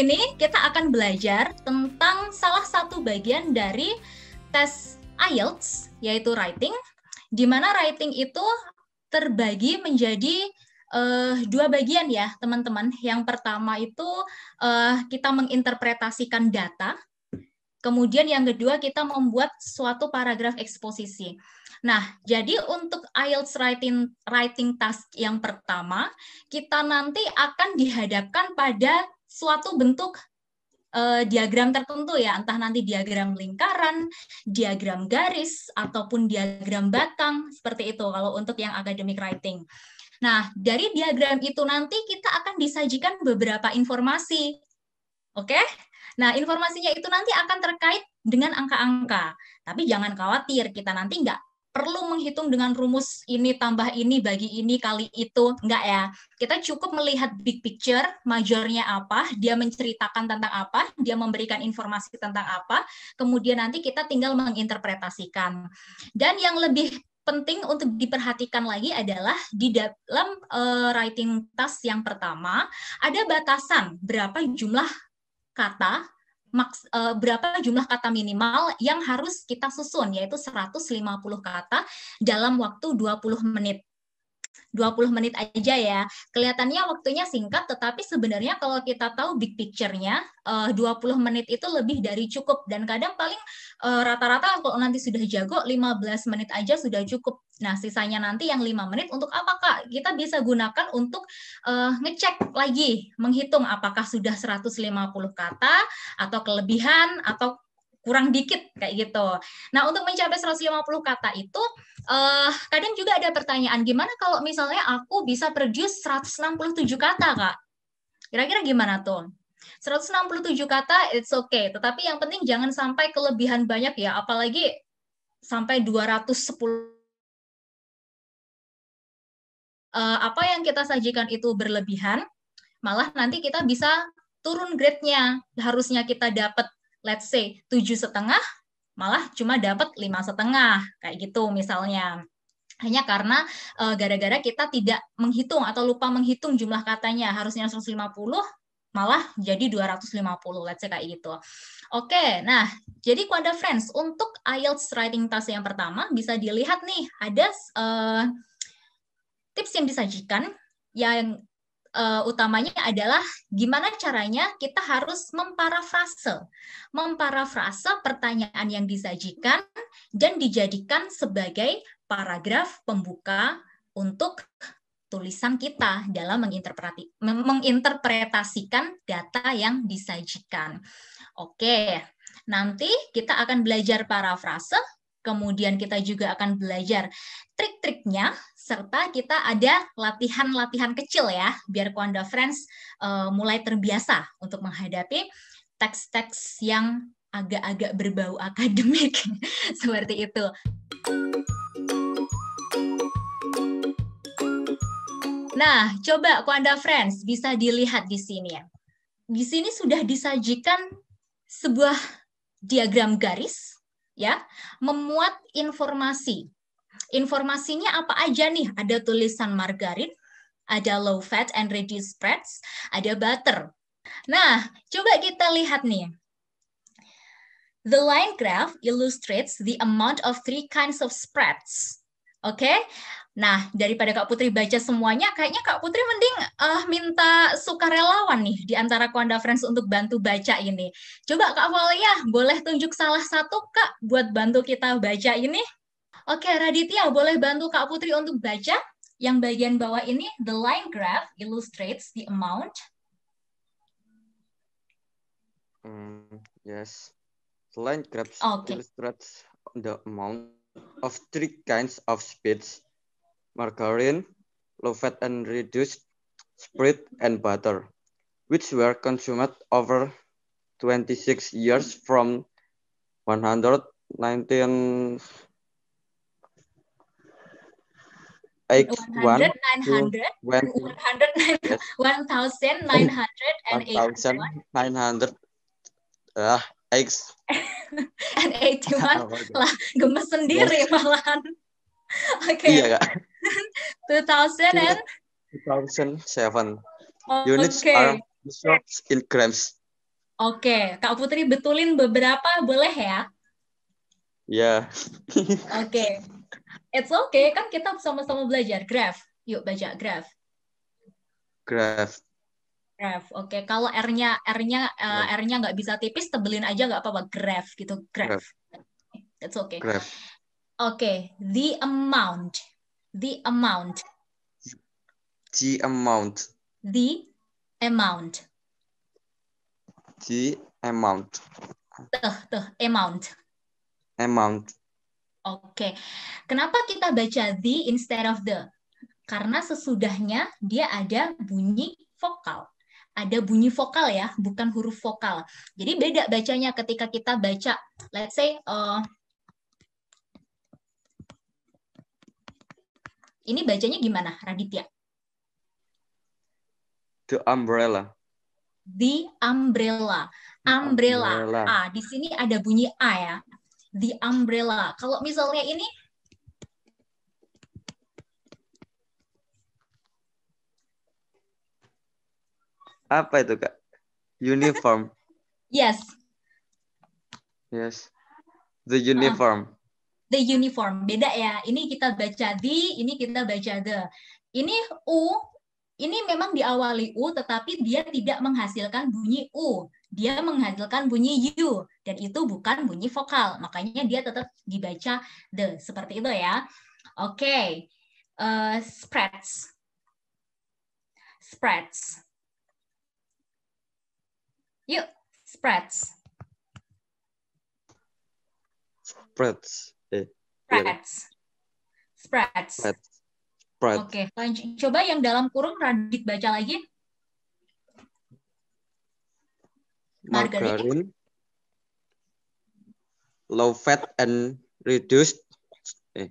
ini kita akan belajar tentang salah satu bagian dari tes IELTS, yaitu writing, di mana writing itu terbagi menjadi uh, dua bagian ya, teman-teman. Yang pertama itu uh, kita menginterpretasikan data, kemudian yang kedua kita membuat suatu paragraf eksposisi. Nah, jadi untuk IELTS writing writing task yang pertama, kita nanti akan dihadapkan pada suatu bentuk eh, diagram tertentu ya, entah nanti diagram lingkaran, diagram garis, ataupun diagram batang, seperti itu kalau untuk yang academic writing. Nah, dari diagram itu nanti kita akan disajikan beberapa informasi. Oke? Nah, informasinya itu nanti akan terkait dengan angka-angka. Tapi jangan khawatir, kita nanti nggak perlu menghitung dengan rumus ini tambah ini bagi ini kali itu enggak ya kita cukup melihat big picture majornya apa dia menceritakan tentang apa dia memberikan informasi tentang apa kemudian nanti kita tinggal menginterpretasikan dan yang lebih penting untuk diperhatikan lagi adalah di dalam uh, writing task yang pertama ada batasan berapa jumlah kata maks, e, berapa jumlah kata minimal yang harus kita susun yaitu 150 kata dalam waktu 20 menit. 20 menit aja ya. Kelihatannya waktunya singkat, tetapi sebenarnya kalau kita tahu big picture-nya, 20 eh, menit itu lebih dari cukup. Dan kadang paling eh, rata-rata kalau nanti sudah jago, 15 menit aja sudah cukup. Nah, sisanya nanti yang 5 menit untuk apa, Kak? Kita bisa gunakan untuk eh, ngecek lagi, menghitung apakah sudah 150 kata, atau kelebihan, atau kurang dikit kayak gitu. Nah, untuk mencapai 150 kata itu eh, kadang juga ada pertanyaan gimana kalau misalnya aku bisa produce 167 kata, Kak? Kira-kira gimana tuh? 167 kata it's okay, tetapi yang penting jangan sampai kelebihan banyak ya, apalagi sampai 210 uh, eh, apa yang kita sajikan itu berlebihan, malah nanti kita bisa turun grade-nya. Harusnya kita dapat let's say tujuh setengah malah cuma dapat lima setengah kayak gitu misalnya hanya karena eh, gara-gara uh, kita tidak menghitung atau lupa menghitung jumlah katanya harusnya 150 malah jadi 250 let's say kayak gitu. Oke, nah jadi kuanda Friends untuk IELTS writing task yang pertama bisa dilihat nih ada uh, tips yang disajikan yang uh, utamanya adalah gimana caranya kita harus memparafrase. Memparafrase pertanyaan yang disajikan dan dijadikan sebagai paragraf pembuka untuk tulisan kita dalam menginterpretasikan data yang disajikan. Oke, nanti kita akan belajar parafrase, kemudian kita juga akan belajar trik-triknya serta kita ada latihan-latihan kecil ya biar Quanda Friends uh, mulai terbiasa untuk menghadapi teks-teks yang agak-agak berbau akademik seperti itu. Nah, coba Quanda Friends bisa dilihat di sini ya. Di sini sudah disajikan sebuah diagram garis ya, memuat informasi informasinya apa aja nih? Ada tulisan margarin, ada low fat and reduced spreads, ada butter. Nah, coba kita lihat nih. The line graph illustrates the amount of three kinds of spreads. Oke, okay? nah daripada Kak Putri baca semuanya, kayaknya Kak Putri mending uh, minta sukarelawan nih di antara Konda Friends untuk bantu baca ini. Coba Kak Valia, boleh tunjuk salah satu Kak buat bantu kita baca ini? Oke, Raditya, boleh bantu Kak Putri untuk baca yang bagian bawah ini, the line graph illustrates the amount. Mm, yes, the line graph okay. illustrates the amount of three kinds of speeds, margarine, low-fat and reduced, spread, and butter, which were consumed over 26 years from 119 100, 900, ah, X. and oh lah, gemes sendiri malahan. Oke. Kak. Iya 2000 iya. and 2007. Units are in grams. Oke, Kak Putri betulin beberapa boleh ya? Ya. Yeah. Oke. okay. It's okay, kan kita sama-sama belajar graph. Yuk baca graph. Graph. Graph. Oke, okay. kalau R-nya R-nya uh, R-nya nggak bisa tipis, tebelin aja nggak apa-apa. Graph gitu. Graph. graph. It's okay. Graph. Oke, okay. the amount. The amount. The amount. The amount. The amount. The the amount. Amount. Oke. Kenapa kita baca the instead of the? Karena sesudahnya dia ada bunyi vokal. Ada bunyi vokal ya, bukan huruf vokal. Jadi beda bacanya ketika kita baca, let's say, uh, ini bacanya gimana, Raditya? The umbrella. The umbrella. Umbrella. umbrella. Ah, di sini ada bunyi A ya the umbrella. Kalau misalnya ini apa itu kak? Uniform. yes. Yes. The uniform. Uh, the uniform beda ya. Ini kita baca di. ini kita baca the. Ini u, ini memang diawali u, tetapi dia tidak menghasilkan bunyi u dia menghasilkan bunyi you dan itu bukan bunyi vokal. Makanya dia tetap dibaca the seperti itu ya. Oke. Okay. Uh, eh, spreads. Spreads. Yuk, spreads. Spreads. Eh, iya kan? spreads. Spreads. Spreads. Spreads. Oke, okay. coba yang dalam kurung Radit baca lagi. margarine, low fat and reduced eh,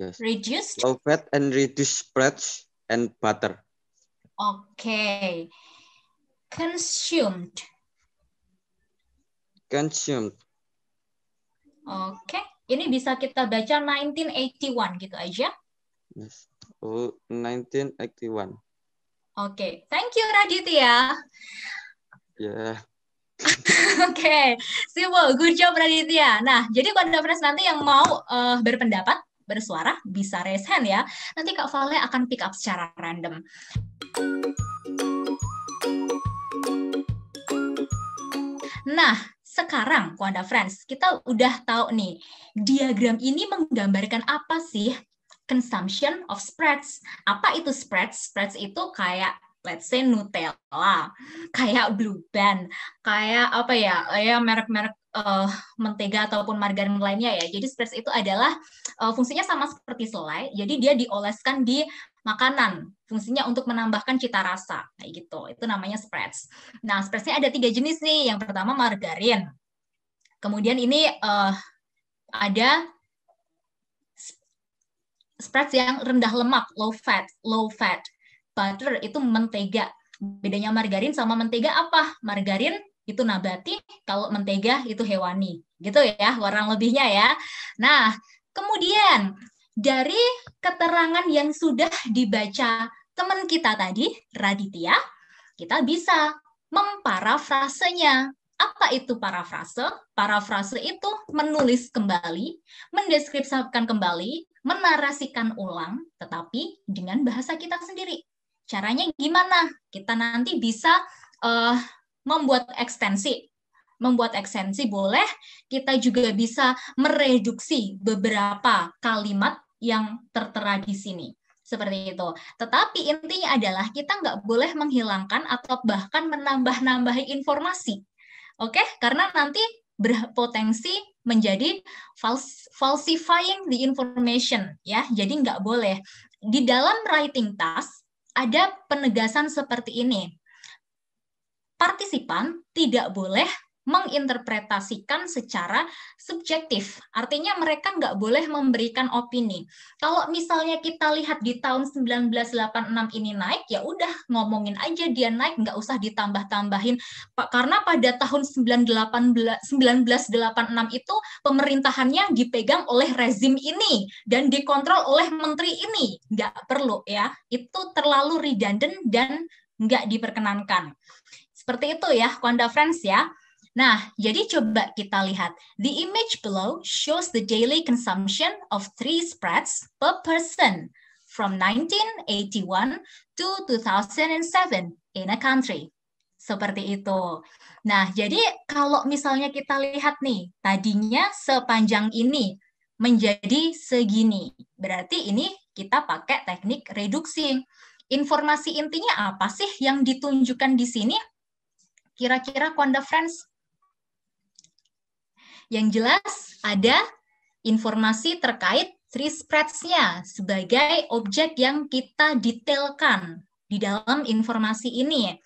yes. reduced low fat and reduced spreads and butter. Okay. Consumed. Consumed. Oke, okay. ini bisa kita baca 1981 gitu aja. Yes. Oh, 1981. Oke, okay. thank you Raditya. Ya. Yeah. Oke, okay. simple. Good job Raditya. Nah, jadi pada friends nanti yang mau uh, berpendapat, bersuara, bisa raise hand ya. Nanti Kak Vale akan pick up secara random. Nah, sekarang Kuanda Friends, kita udah tahu nih, diagram ini menggambarkan apa sih consumption of spreads. Apa itu spreads? Spreads itu kayak let's say Nutella, kayak Blue Band, kayak apa ya, ya merek-merek uh, mentega ataupun margarin lainnya ya. Jadi spreads itu adalah uh, fungsinya sama seperti selai, jadi dia dioleskan di makanan. Fungsinya untuk menambahkan cita rasa, kayak gitu. Itu namanya spreads. Nah, spreadsnya ada tiga jenis nih. Yang pertama margarin. Kemudian ini uh, ada spreads yang rendah lemak, low fat, low fat butter itu mentega. Bedanya margarin sama mentega apa? Margarin itu nabati, kalau mentega itu hewani. Gitu ya, kurang lebihnya ya. Nah, kemudian dari keterangan yang sudah dibaca teman kita tadi, Raditya, kita bisa memparafrasenya. Apa itu parafrase? Parafrase itu menulis kembali, mendeskripsikan kembali, menarasikan ulang, tetapi dengan bahasa kita sendiri. Caranya gimana? Kita nanti bisa uh, membuat ekstensi. Membuat ekstensi boleh, kita juga bisa mereduksi beberapa kalimat yang tertera di sini. Seperti itu. Tetapi intinya adalah kita nggak boleh menghilangkan atau bahkan menambah-nambahi informasi. Oke, okay? karena nanti berpotensi menjadi fals falsifying the information ya jadi nggak boleh di dalam writing task ada penegasan seperti ini. Partisipan tidak boleh menginterpretasikan secara subjektif. Artinya mereka nggak boleh memberikan opini. Kalau misalnya kita lihat di tahun 1986 ini naik, ya udah ngomongin aja dia naik, nggak usah ditambah-tambahin. Pak karena pada tahun 1986 itu pemerintahannya dipegang oleh rezim ini dan dikontrol oleh menteri ini, nggak perlu ya. Itu terlalu redundant dan nggak diperkenankan. Seperti itu ya, Konda Friends ya. Nah, jadi coba kita lihat. The image below shows the daily consumption of three spreads per person from 1981 to 2007 in a country. Seperti itu. Nah, jadi kalau misalnya kita lihat nih, tadinya sepanjang ini menjadi segini. Berarti ini kita pakai teknik reduksi. Informasi intinya apa sih yang ditunjukkan di sini? Kira-kira Kwanda Friends yang jelas ada informasi terkait three spreads-nya sebagai objek yang kita detailkan di dalam informasi ini.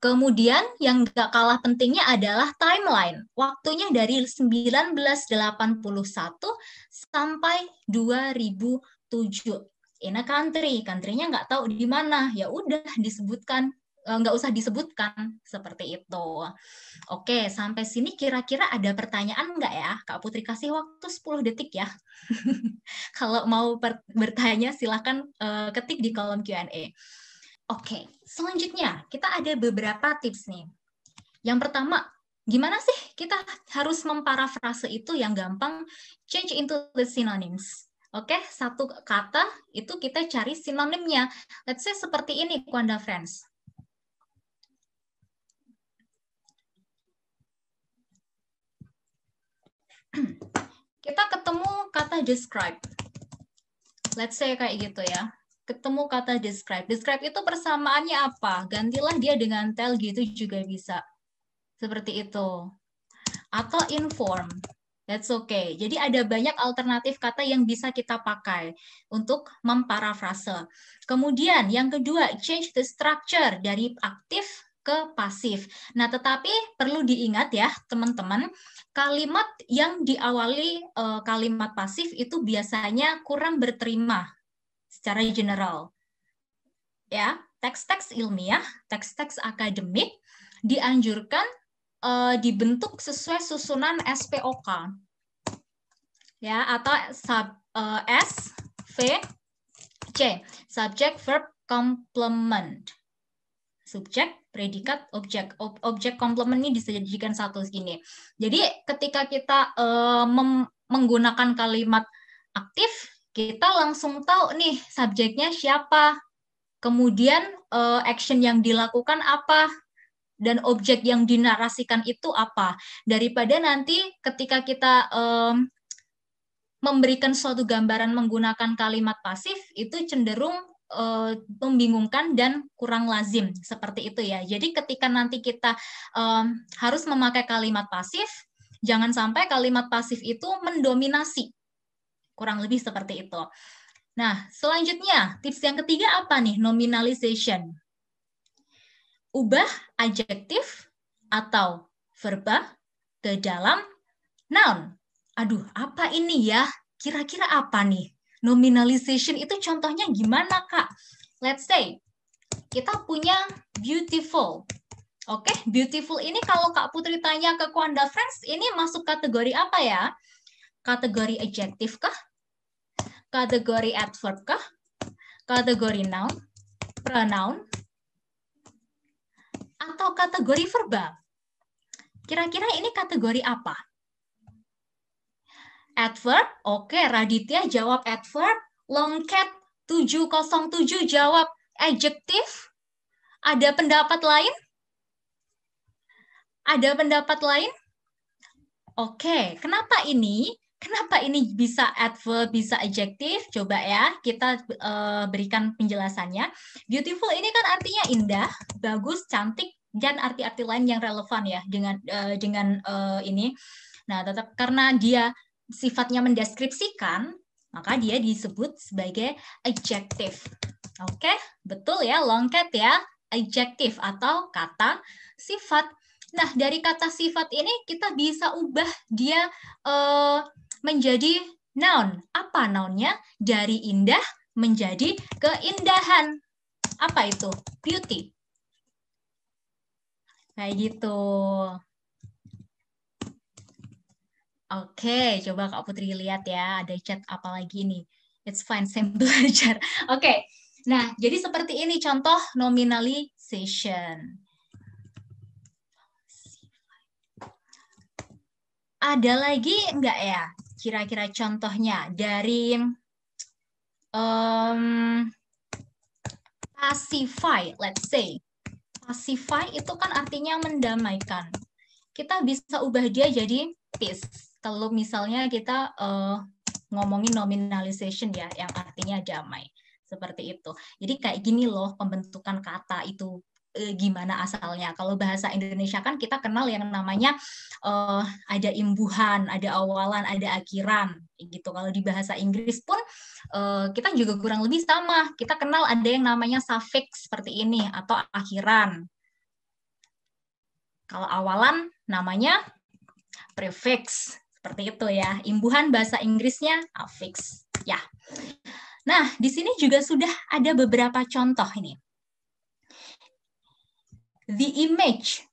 Kemudian yang gak kalah pentingnya adalah timeline. Waktunya dari 1981 sampai 2007. In a country, country-nya nggak tahu di mana, ya udah disebutkan Eh, nggak usah disebutkan seperti itu. Oke, sampai sini kira-kira ada pertanyaan nggak ya? Kak Putri kasih waktu 10 detik ya. Kalau mau bertanya silahkan uh, eh, ketik di kolom Q&A. Oke, selanjutnya kita ada beberapa tips nih. Yang pertama, gimana sih kita harus memparafrase itu yang gampang change into the synonyms. Oke, okay, satu kata itu kita cari sinonimnya. Let's say seperti ini, Kwanda Friends. Kita ketemu kata describe. Let's say kayak gitu ya. Ketemu kata describe. Describe itu persamaannya apa? Gantilah dia dengan tell gitu juga bisa. Seperti itu. Atau inform. That's okay. Jadi ada banyak alternatif kata yang bisa kita pakai untuk memparafrase. Kemudian yang kedua, change the structure dari aktif ke pasif. Nah, tetapi perlu diingat ya, teman-teman, kalimat yang diawali uh, kalimat pasif itu biasanya kurang berterima secara general. Ya, teks-teks ilmiah, teks-teks akademik dianjurkan uh, dibentuk sesuai susunan SPOK. Ya, atau sub uh, S V C, subject verb complement. Subject predikat, objek. Ob, objek komplement ini disajikan satu gini. Jadi ketika kita uh, menggunakan kalimat aktif, kita langsung tahu nih subjeknya siapa, kemudian uh, action yang dilakukan apa, dan objek yang dinarasikan itu apa. Daripada nanti ketika kita um, memberikan suatu gambaran menggunakan kalimat pasif, itu cenderung uh, membingungkan dan kurang lazim seperti itu ya. Jadi ketika nanti kita um, harus memakai kalimat pasif, jangan sampai kalimat pasif itu mendominasi. Kurang lebih seperti itu. Nah, selanjutnya tips yang ketiga apa nih? Nominalization. Ubah adjektif atau verba ke dalam noun. Aduh, apa ini ya? Kira-kira apa nih? nominalization itu contohnya gimana, Kak? Let's say kita punya beautiful. Oke, okay? beautiful ini kalau Kak Putri tanya ke Kwanda Friends, ini masuk kategori apa ya? Kategori adjective kah? Kategori adverb kah? Kategori noun? Pronoun? Atau kategori verba? Kira-kira ini kategori apa? Adverb, oke. Raditya jawab adverb. Longcat 707 jawab adjektif. Ada pendapat lain? Ada pendapat lain? Oke, kenapa ini? Kenapa ini bisa adverb, bisa adjektif? Coba ya, kita uh, berikan penjelasannya. Beautiful ini kan artinya indah, bagus, cantik, dan arti-arti lain yang relevan ya dengan uh, dengan uh, ini. Nah, tetap karena dia sifatnya mendeskripsikan, maka dia disebut sebagai adjective. Oke, okay? betul ya, longket ya, adjective atau kata sifat. Nah, dari kata sifat ini kita bisa ubah dia uh, menjadi noun. Apa nounnya? Dari indah menjadi keindahan. Apa itu? Beauty. Kayak gitu. Oke, coba Kak Putri lihat ya, ada chat apa lagi nih. It's fine, same belajar. Oke, nah jadi seperti ini contoh nominalization. Ada lagi enggak ya kira-kira contohnya dari um, pacify, let's say. Pacify itu kan artinya mendamaikan. Kita bisa ubah dia jadi peace kalau misalnya kita uh, ngomongin nominalization ya, yang artinya damai seperti itu. Jadi kayak gini loh pembentukan kata itu e, gimana asalnya. Kalau bahasa Indonesia kan kita kenal yang namanya e, ada imbuhan, ada awalan, ada akhiran gitu. Kalau di bahasa Inggris pun e, kita juga kurang lebih sama. Kita kenal ada yang namanya suffix seperti ini atau akhiran. Kalau awalan namanya prefix seperti itu ya. Imbuhan bahasa Inggrisnya affix. Ya. Nah, di sini juga sudah ada beberapa contoh ini. The image.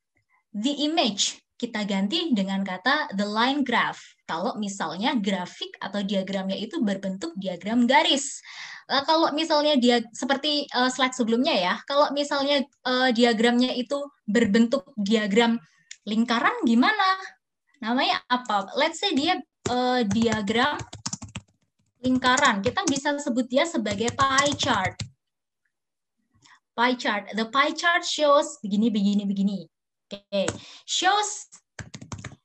The image kita ganti dengan kata the line graph. Kalau misalnya grafik atau diagramnya itu berbentuk diagram garis. Eh, kalau misalnya dia seperti eh, slide sebelumnya ya, kalau misalnya eh, diagramnya itu berbentuk diagram lingkaran gimana? Namanya apa? Let's say dia uh, diagram lingkaran. Kita bisa sebut dia sebagai pie chart. Pie chart. The pie chart shows begini, begini, begini. Oke, okay. shows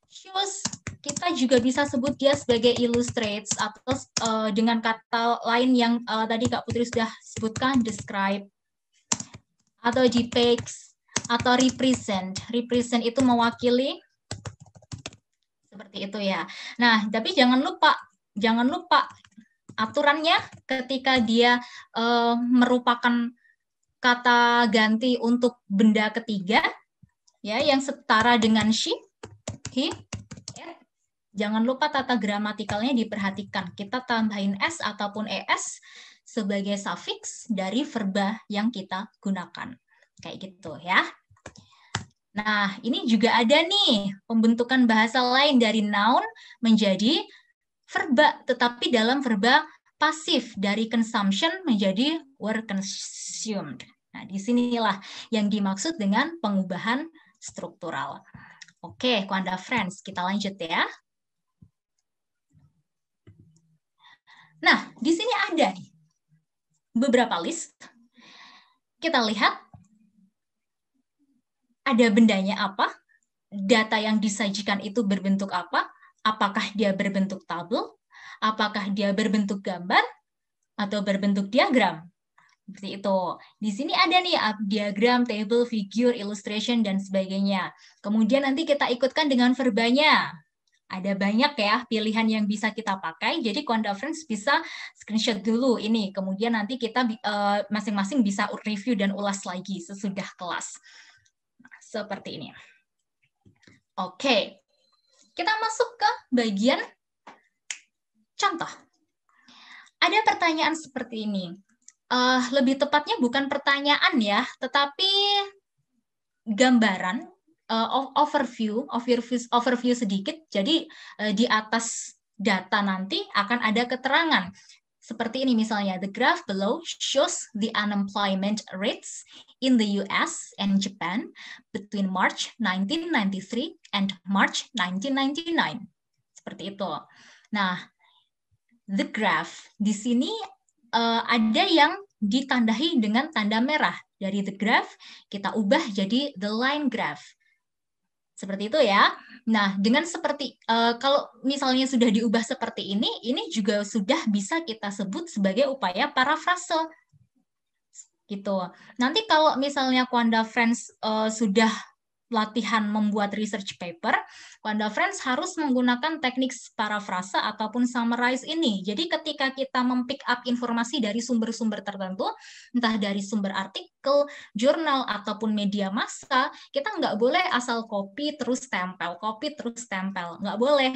shows kita juga bisa sebut dia sebagai illustrates atau uh, dengan kata lain yang uh, tadi Kak Putri sudah sebutkan describe atau depicts atau represent. Represent itu mewakili seperti itu ya. Nah, tapi jangan lupa, jangan lupa aturannya ketika dia uh, merupakan kata ganti untuk benda ketiga ya yang setara dengan she, he, it. Ya. Jangan lupa tata gramatikalnya diperhatikan. Kita tambahin s ataupun es sebagai suffix dari verba yang kita gunakan. Kayak gitu ya. Nah, ini juga ada nih pembentukan bahasa lain dari noun menjadi verba, tetapi dalam verba pasif dari consumption menjadi were consumed. Nah, di sinilah yang dimaksud dengan pengubahan struktural. Oke, kuanda Friends, kita lanjut ya. Nah, di sini ada beberapa list. Kita lihat ada bendanya apa, data yang disajikan itu berbentuk apa, apakah dia berbentuk tabel, apakah dia berbentuk gambar, atau berbentuk diagram. Seperti itu. Di sini ada nih diagram, table, figure, illustration, dan sebagainya. Kemudian nanti kita ikutkan dengan verbanya. Ada banyak ya pilihan yang bisa kita pakai. Jadi conference bisa screenshot dulu ini. Kemudian nanti kita eh, masing-masing uh, bisa review dan ulas lagi sesudah kelas seperti ini. Oke, kita masuk ke bagian contoh. Ada pertanyaan seperti ini. Uh, lebih tepatnya bukan pertanyaan ya, tetapi gambaran uh, overview, overview, overview sedikit. Jadi uh, di atas data nanti akan ada keterangan seperti ini misalnya, the graph below shows the unemployment rates in the US and Japan between March 1993 and March 1999. Seperti itu. Nah, the graph di sini uh, ada yang ditandai dengan tanda merah. Dari the graph kita ubah jadi the line graph. Seperti itu ya. Nah, dengan seperti uh, kalau misalnya sudah diubah seperti ini, ini juga sudah bisa kita sebut sebagai upaya parafrase. Gitu. Nanti kalau misalnya Quanda Friends uh, sudah latihan membuat research paper, Wanda Friends harus menggunakan teknik parafrase ataupun summarize ini. Jadi ketika kita mempick up informasi dari sumber-sumber tertentu, entah dari sumber artikel, jurnal, ataupun media massa, kita nggak boleh asal copy terus tempel, copy terus tempel. Nggak boleh.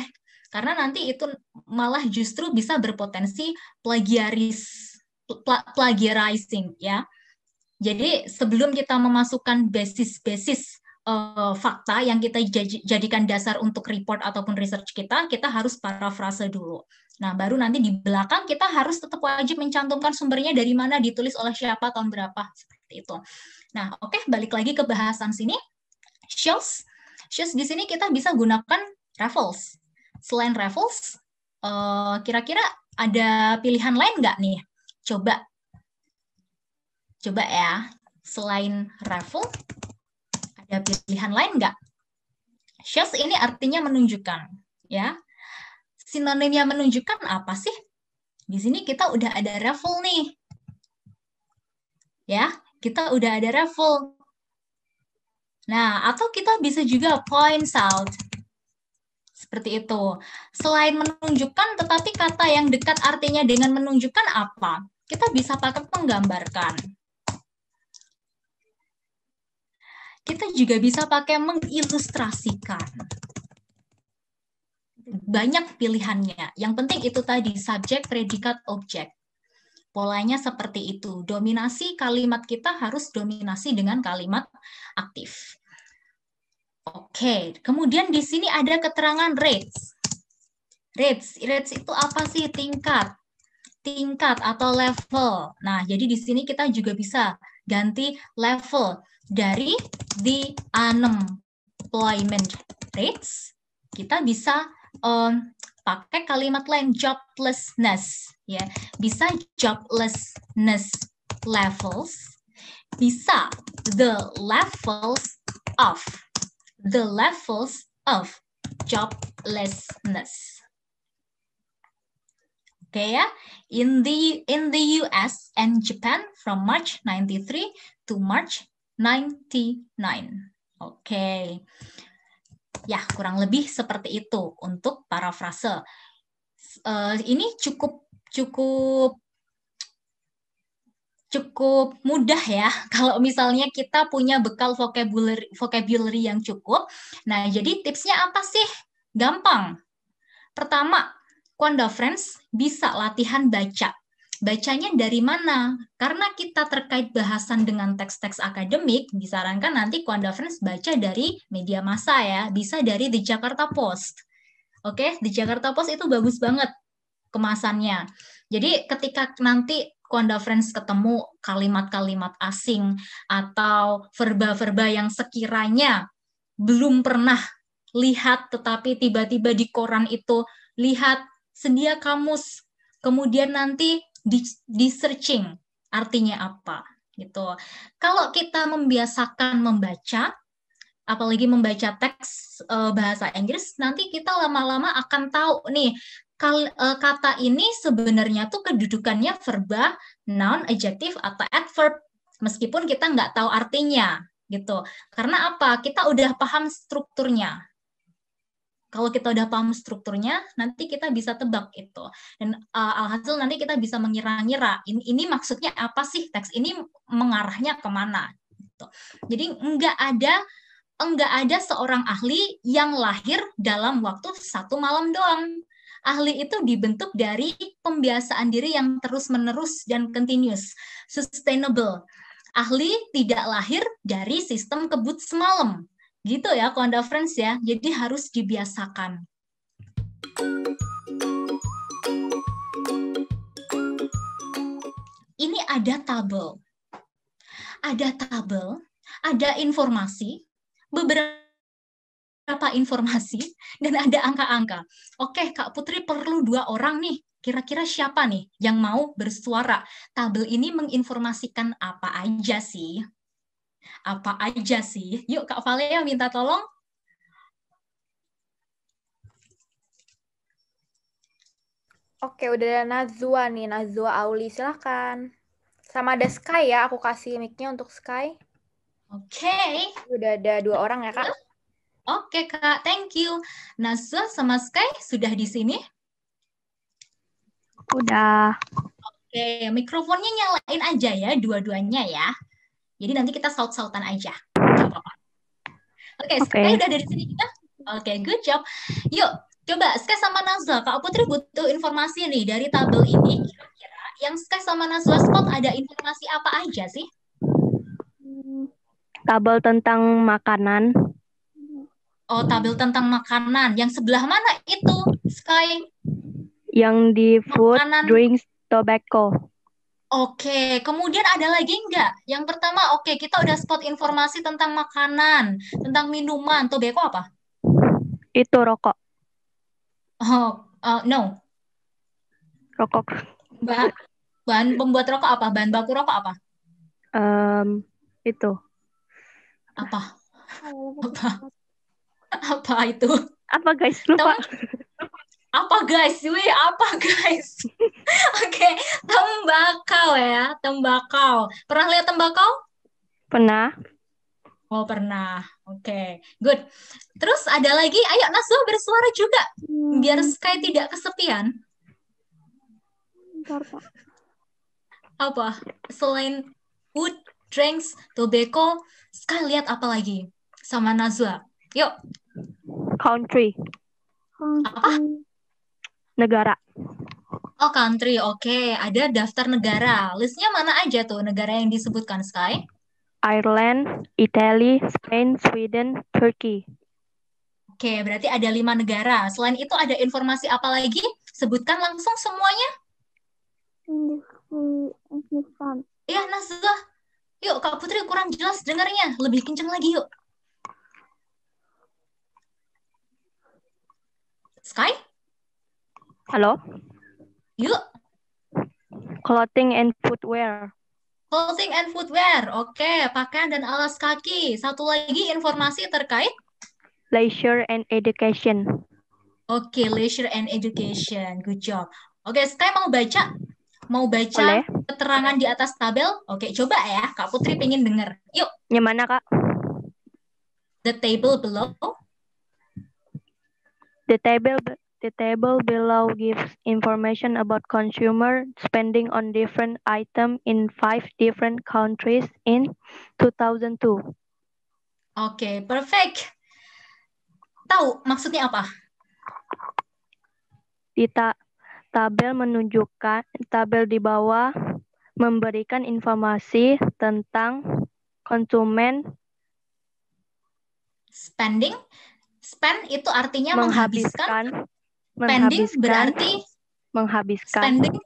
Karena nanti itu malah justru bisa berpotensi plagiaris, pl plagiarizing. ya. Jadi sebelum kita memasukkan basis-basis uh, fakta yang kita jadikan dasar untuk report ataupun research kita, kita harus parafrase dulu. Nah, baru nanti di belakang kita harus tetap wajib mencantumkan sumbernya dari mana, ditulis oleh siapa, tahun berapa, seperti itu. Nah, oke, okay, balik lagi ke bahasan sini. Shells. Shells di sini kita bisa gunakan raffles. Selain raffles, kira eh, kira-kira ada pilihan lain nggak nih? Coba. Coba ya. Selain raffle, ada pilihan lain nggak? Shows ini artinya menunjukkan, ya. Sinonimnya menunjukkan apa sih? Di sini kita udah ada raffle nih. Ya, kita udah ada raffle. Nah, atau kita bisa juga point out. Seperti itu. Selain menunjukkan, tetapi kata yang dekat artinya dengan menunjukkan apa? Kita bisa pakai penggambarkan. Kita juga bisa pakai mengilustrasikan. Banyak pilihannya. Yang penting itu tadi subjek, predikat, objek. Polanya seperti itu. Dominasi kalimat kita harus dominasi dengan kalimat aktif. Oke, kemudian di sini ada keterangan rates. Rates, rates itu apa sih? Tingkat tingkat atau level. Nah, jadi di sini kita juga bisa ganti level dari the unemployment rates kita bisa um, pakai kalimat lain joblessness ya bisa joblessness levels bisa the levels of the levels of joblessness okay ya in the in the US and Japan from March 93 to March 99. Oke. Okay. Ya, kurang lebih seperti itu untuk parafrase. Uh, ini cukup cukup cukup mudah ya kalau misalnya kita punya bekal vocabulary vocabulary yang cukup. Nah, jadi tipsnya apa sih? Gampang. Pertama, Konda Friends bisa latihan baca bacanya dari mana? Karena kita terkait bahasan dengan teks-teks akademik, disarankan nanti Kuanda Friends baca dari media massa ya, bisa dari The Jakarta Post. Oke, The Jakarta Post itu bagus banget kemasannya. Jadi ketika nanti Kuanda Friends ketemu kalimat-kalimat asing atau verba-verba yang sekiranya belum pernah lihat tetapi tiba-tiba di koran itu lihat sedia kamus kemudian nanti di, di searching artinya apa gitu. Kalau kita membiasakan membaca apalagi membaca teks e, bahasa Inggris nanti kita lama-lama akan tahu nih kal, e, kata ini sebenarnya tuh kedudukannya verba, noun, adjective atau adverb meskipun kita nggak tahu artinya gitu. Karena apa? Kita udah paham strukturnya kalau kita udah paham strukturnya, nanti kita bisa tebak itu. Dan uh, alhasil nanti kita bisa mengira-ngira ini, ini maksudnya apa sih teks ini mengarahnya kemana. Gitu. Jadi nggak ada enggak ada seorang ahli yang lahir dalam waktu satu malam doang. Ahli itu dibentuk dari pembiasaan diri yang terus-menerus dan continuous, sustainable. Ahli tidak lahir dari sistem kebut semalam. Gitu ya Konda Friends ya. Jadi harus dibiasakan. Ini ada tabel. Ada tabel, ada informasi, beberapa beberapa informasi dan ada angka-angka. Oke, Kak Putri perlu dua orang nih. Kira-kira siapa nih yang mau bersuara? Tabel ini menginformasikan apa aja sih? Apa aja sih? Yuk Kak yang minta tolong. Oke, udah ada Nazwa nih, Nazwa Auli, silahkan. Sama ada Sky ya, aku kasih mic-nya untuk Sky. Oke. Okay. Udah ada dua orang ya, Kak? Oke, okay, Kak. Thank you. Nazwa sama Sky sudah di sini? Udah. Oke, mikrofonnya nyalain aja ya, dua-duanya ya. Jadi nanti kita saut-sautan aja. Oke, okay, okay. udah dari sini kita. Oke, okay, good job. Yuk, coba Ska sama Nazwa. Kak Putri butuh informasi nih dari tabel ini. Kira-kira yang Ska sama Nazwa spot ada informasi apa aja sih? Hmm, tabel tentang makanan. Oh, tabel tentang makanan. Yang sebelah mana itu, Sky? Yang di food, makanan. drinks, tobacco. Oke, kemudian ada lagi enggak? Yang pertama, oke, kita udah spot informasi tentang makanan, tentang minuman. Tobacco apa? Itu rokok. Oh, uh, no. Rokok. Bahan, bahan pembuat rokok apa? Bahan baku rokok apa? Um, itu. Apa? Apa? Apa itu? Apa guys? Lupa. Tau, apa guys? Wih, apa guys? Oke, okay. tembakau ya, tembakau. Pernah lihat tembakau? Pernah. Oh, pernah. Oke, okay. good. Terus ada lagi, ayo Naswa bersuara juga. Hmm. Biar Sky tidak kesepian. Bentar, Pak. Apa? Selain wood, drinks, tobacco, Sky lihat apa lagi? Sama Nazwa. Yuk. Country. Apa? negara. Oh, country. Oke, okay. ada daftar negara. Listnya mana aja tuh negara yang disebutkan, Sky? Ireland, Italy, Spain, Sweden, Turkey. Oke, okay, berarti ada lima negara. Selain itu ada informasi apa lagi? Sebutkan langsung semuanya. Iya, Nasdaq. Yuk, Kak Putri kurang jelas dengarnya. Lebih kenceng lagi yuk. Sky? Halo? Yuk. Clothing and footwear. Clothing and footwear. Oke, pakaian dan alas kaki. Satu lagi informasi terkait leisure and education. Oke, leisure and education. Good job. Oke, okay, mau baca mau baca Oleh. keterangan di atas tabel. Oke, coba ya. Kak Putri pengin dengar Yuk. Yang mana, Kak? The table below. The table The table below gives information about consumer spending on different items in five different countries in 2002. Oke, okay, perfect. Tahu maksudnya apa? Di ta tabel menunjukkan tabel di bawah memberikan informasi tentang konsumen spending. Spend itu artinya menghabiskan, menghabiskan Spending berarti menghabiskan. Spending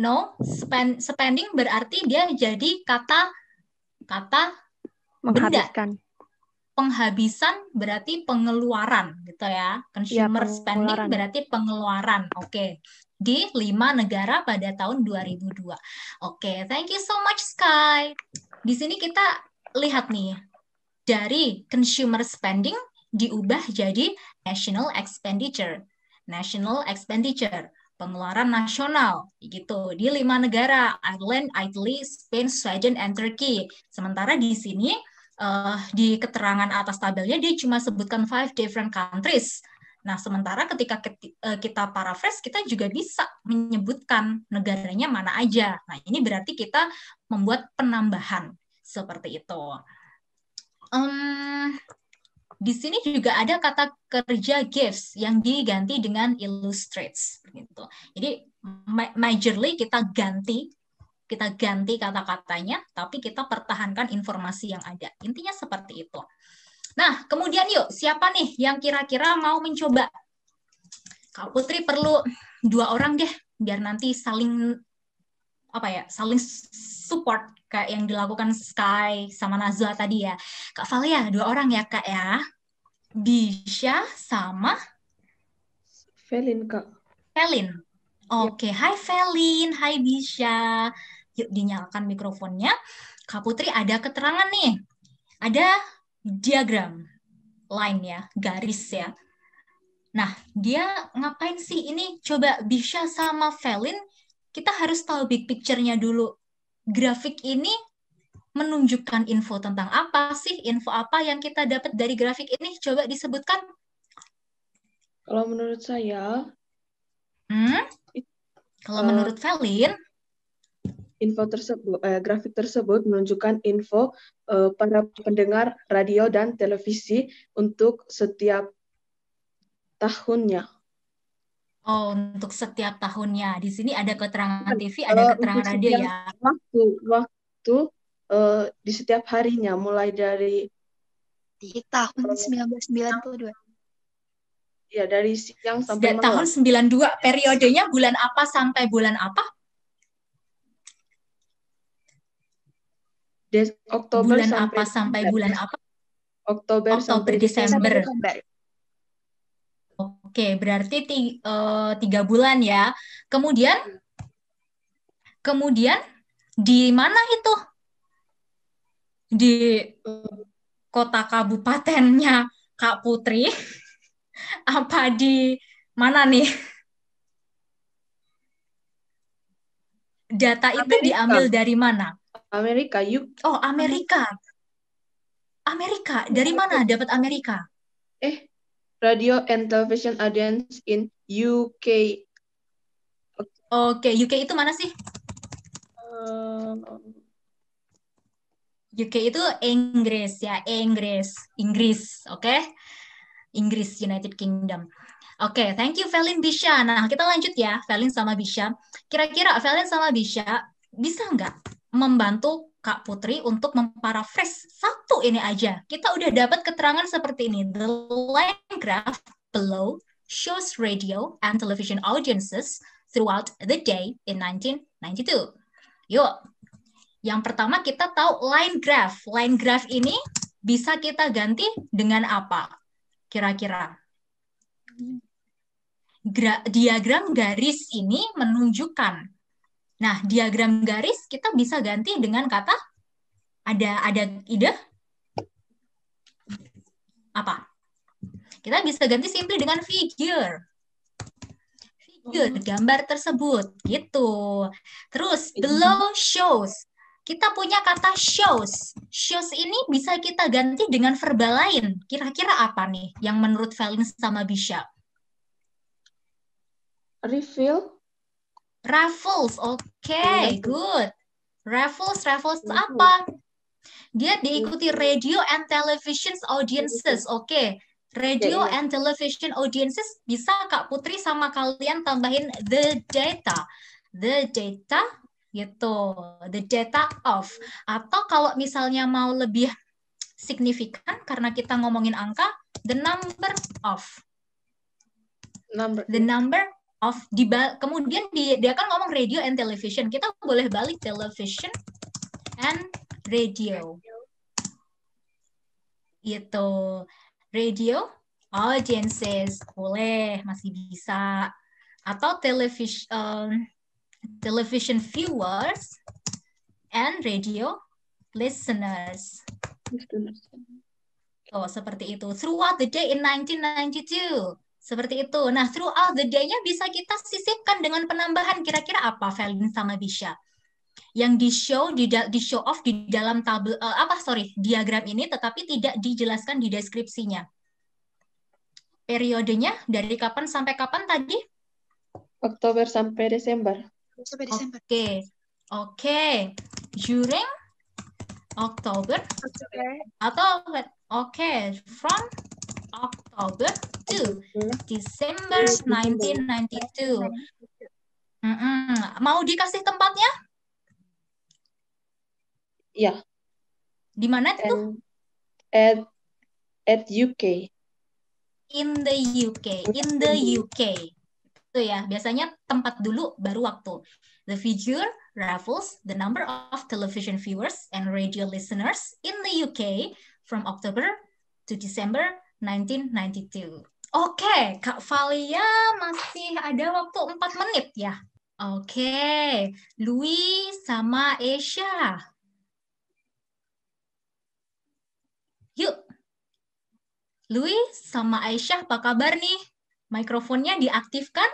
no, spend, spending berarti dia jadi kata kata menghabiskan. Benda. Penghabisan berarti pengeluaran gitu ya. ya consumer ya, spending berarti pengeluaran. Oke. Okay di lima negara pada tahun 2002. Oke, okay, thank you so much Sky. Di sini kita lihat nih dari consumer spending diubah jadi national expenditure national expenditure, pengeluaran nasional gitu di lima negara Ireland, Italy, Spain, Sweden, and Turkey. Sementara di sini uh, di keterangan atas tabelnya dia cuma sebutkan five different countries. Nah, sementara ketika eh, kita paraphrase, kita juga bisa menyebutkan negaranya mana aja. Nah, ini berarti kita membuat penambahan seperti itu. Um, di sini juga ada kata kerja gifts yang diganti dengan illustrates gitu. Jadi majorly kita ganti kita ganti kata-katanya tapi kita pertahankan informasi yang ada. Intinya seperti itu. Nah, kemudian yuk siapa nih yang kira-kira mau mencoba? Kak Putri perlu dua orang deh biar nanti saling apa ya saling support kayak yang dilakukan Sky sama Nazwa tadi ya Kak Valia dua orang ya Kak ya Bisha sama Felin Kak Felin iya. oke okay. yep. Hai Felin Hai Bisha yuk dinyalakan mikrofonnya Kak Putri ada keterangan nih ada diagram line ya garis ya Nah, dia ngapain sih ini? Coba Bisha sama Felin kita harus tahu big picture-nya dulu. Grafik ini menunjukkan info tentang apa sih, info apa yang kita dapat dari grafik ini, coba disebutkan. Kalau menurut saya, hmm? kalau uh, menurut Felin, info tersebut, eh, grafik tersebut menunjukkan info eh, para pendengar radio dan televisi untuk setiap tahunnya. Oh, untuk setiap tahunnya. Di sini ada keterangan iya, TV, ada eh, keterangan radio ya. Waktu waktu uh, di setiap harinya mulai dari di tahun uh, 1992. Ya, dari siang sampai tahun malam. Tahun 92 periodenya bulan apa sampai bulan apa? Des Oktober bulan sampai apa sampai bulan apa? Oktober, Oktober sampai Desember. Desember. Oke, berarti tiga, uh, eh, tiga bulan ya. Kemudian, iya. kemudian di mana itu? Di eh, kota kabupatennya Kak Putri? Apa di mana nih? Data itu Amerika. diambil dari mana? Amerika, yuk. Oh, Amerika. Amerika, dari mana dapat Amerika? Eh, radio and television audience in UK. Oke, okay, UK itu mana sih? UK itu Inggris ya, Inggris, Inggris, oke? Okay? Inggris, United Kingdom. Oke, okay, thank you Felin Bisha. Nah, kita lanjut ya, Felin sama Bisha. Kira-kira Felin sama Bisha bisa nggak membantu Kak Putri untuk memparafrase satu ini aja. Kita udah dapat keterangan seperti ini. The line graph below shows radio and television audiences throughout the day in 1992. Yuk, yang pertama kita tahu line graph. Line graph ini bisa kita ganti dengan apa? Kira-kira. Diagram garis ini menunjukkan Nah, diagram garis kita bisa ganti dengan kata ada ada ide apa? Kita bisa ganti simply dengan figure. Figure, hmm. gambar tersebut, gitu. Terus, below shows. Kita punya kata shows. Shows ini bisa kita ganti dengan verbal lain. Kira-kira apa nih yang menurut Felin sama Bisha? Reveal Raffles, oke, okay, good. Raffles, Raffles apa? Dia diikuti radio and television audiences, oke. Okay. Radio and television audiences bisa Kak Putri sama kalian tambahin the data. The data gitu, the data of. Atau kalau misalnya mau lebih signifikan karena kita ngomongin angka, the number of. Number. The number of di kemudian di, dia kan ngomong radio and television. Kita boleh balik television and radio. Itu radio audiences boleh masih bisa atau television um, television viewers and radio listeners. Oh, seperti itu. Throughout the day in 1992, seperti itu. Nah, throughout the day-nya bisa kita sisipkan dengan penambahan kira-kira apa Felin sama Bisha. Yang di show di, di show off di dalam tabel uh, apa sorry diagram ini tetapi tidak dijelaskan di deskripsinya. Periodenya dari kapan sampai kapan tadi? Oktober sampai Desember. Sampai Desember. Oke. Okay. Oke. Okay. During Oktober okay. atau oke okay. from Oktober December 1992. Mm -mm. Mau dikasih tempatnya? Ya. Di mana tuh? At at UK. In the UK. In the UK. Itu ya. Biasanya tempat dulu baru waktu. The figure raffles the number of television viewers and radio listeners in the UK from October to December 1992. Oke, Kak Valia masih ada waktu 4 menit ya. Oke, Louis sama Asia. Yuk. Louis sama Aisyah apa kabar nih? Mikrofonnya diaktifkan?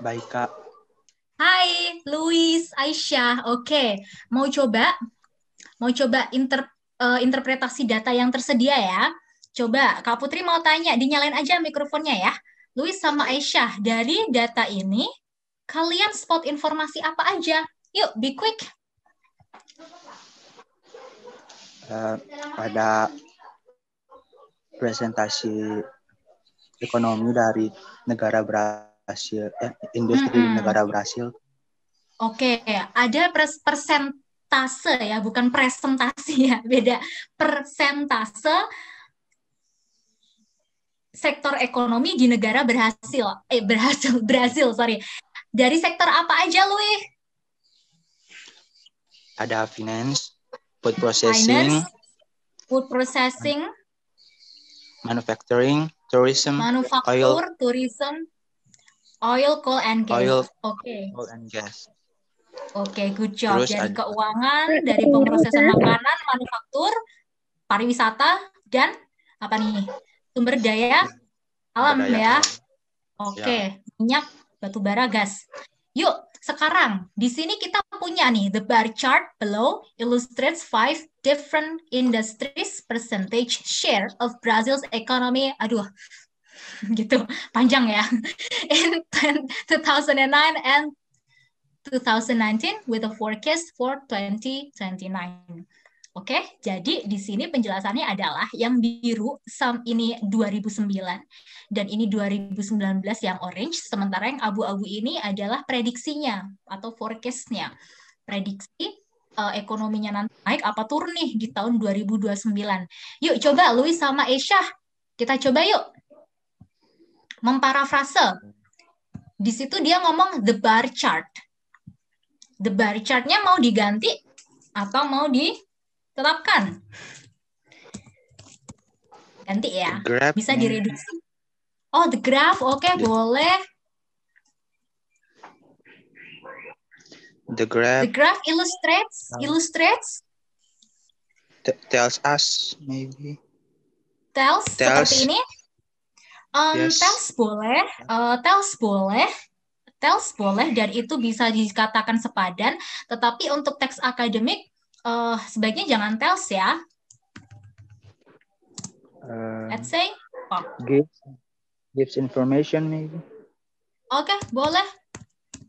Baik, Kak. Hai, Louis, Aisyah. Oke, mau coba? Mau coba inter, uh, interpretasi data yang tersedia ya? Coba Kak Putri mau tanya, dinyalain aja mikrofonnya ya. Luis sama Aisyah, dari data ini kalian spot informasi apa aja? Yuk, be quick. Uh, ada presentasi ekonomi dari negara Brasil, eh, industri -hmm. negara Brasil. Oke, okay. ada pres persentase ya, bukan presentasi ya, beda persentase sektor ekonomi di negara berhasil eh berhasil Brazil sorry dari sektor apa aja lu ada finance food processing finance, food processing manufacturing tourism manufaktur oil, tourism oil coal and gas oil oke okay. coal and gas oke okay, good job Terus dari ada. keuangan dari pemrosesan makanan manufaktur pariwisata dan apa nih sumber daya alam sumber ya. Oke, okay. minyak, batu bara, gas. Yuk, sekarang di sini kita punya nih the bar chart below illustrates five different industries percentage share of Brazil's economy. Aduh, gitu panjang ya. In 2009 and 2019 with a forecast for 2029. Oke, okay? jadi di sini penjelasannya adalah yang biru sum ini 2009 dan ini 2019 yang orange, sementara yang abu-abu ini adalah prediksinya atau forecastnya. Prediksi uh, ekonominya nanti naik apa turun nih di tahun 2029. Yuk coba Louis sama Esha kita coba yuk memparafrase. Di situ dia ngomong the bar chart. The bar chartnya mau diganti atau mau di Tetapkan. Ganti ya. Bisa direduksi. Oh, the graph. Oke, okay, boleh. The graph. The graph illustrates um, illustrates tells us maybe. Tells, tells. seperti ini. Um, yes. tells boleh, uh, tells boleh. Tells boleh dan itu bisa dikatakan sepadan, tetapi untuk teks akademik uh, sebaiknya jangan tells ya. Eh, Let's say oh. Gives, gives information maybe. Oke, okay, boleh.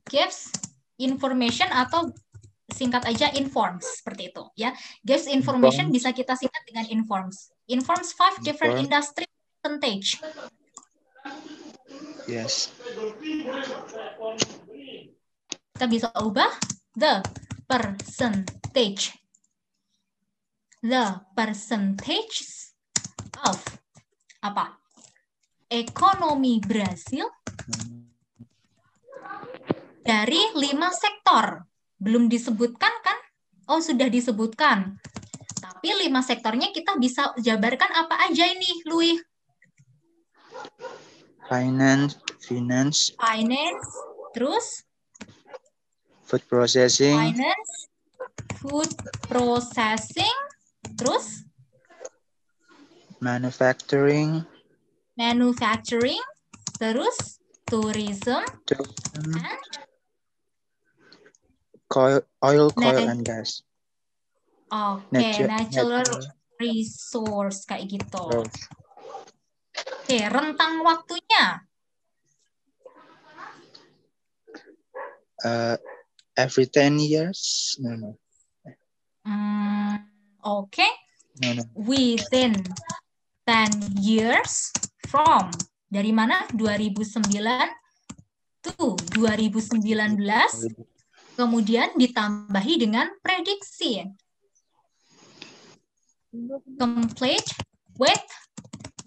Gives information atau singkat aja informs seperti itu ya. Gives information informs. bisa kita singkat dengan informs. Informs five different informs. industry percentage. Yes. Kita bisa ubah the percent percentage. The percentage of apa? Ekonomi Brazil dari lima sektor. Belum disebutkan kan? Oh, sudah disebutkan. Tapi lima sektornya kita bisa jabarkan apa aja ini, Louis? Finance, finance. Finance, terus? Food processing. Finance, food processing, terus manufacturing, manufacturing, terus tourism, tourism and oil oil, and gas. Oke, okay, natural, natural resource kayak gitu. Oke, okay, rentang waktunya. Uh, every 10 years, no, no. Mm, okay. No, no. Within 10 years from dari mana 2009 to 2019 kemudian ditambahi dengan prediksi complete with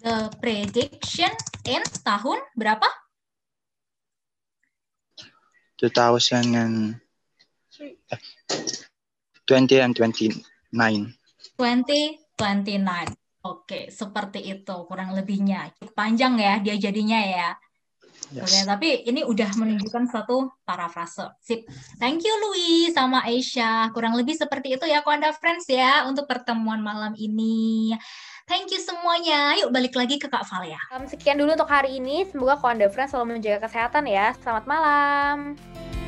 the prediction in tahun berapa 2000 and 20 and 29. 20, 29. Oke, seperti itu kurang lebihnya. panjang ya dia jadinya ya. Yes. Oke, tapi ini udah menunjukkan satu parafrase. Sip. Thank you Louis sama Aisha. Kurang lebih seperti itu ya Konda Friends ya untuk pertemuan malam ini. Thank you semuanya. Yuk balik lagi ke Kak Valia. Sekian dulu untuk hari ini. Semoga Konda Friends selalu menjaga kesehatan ya. Selamat malam.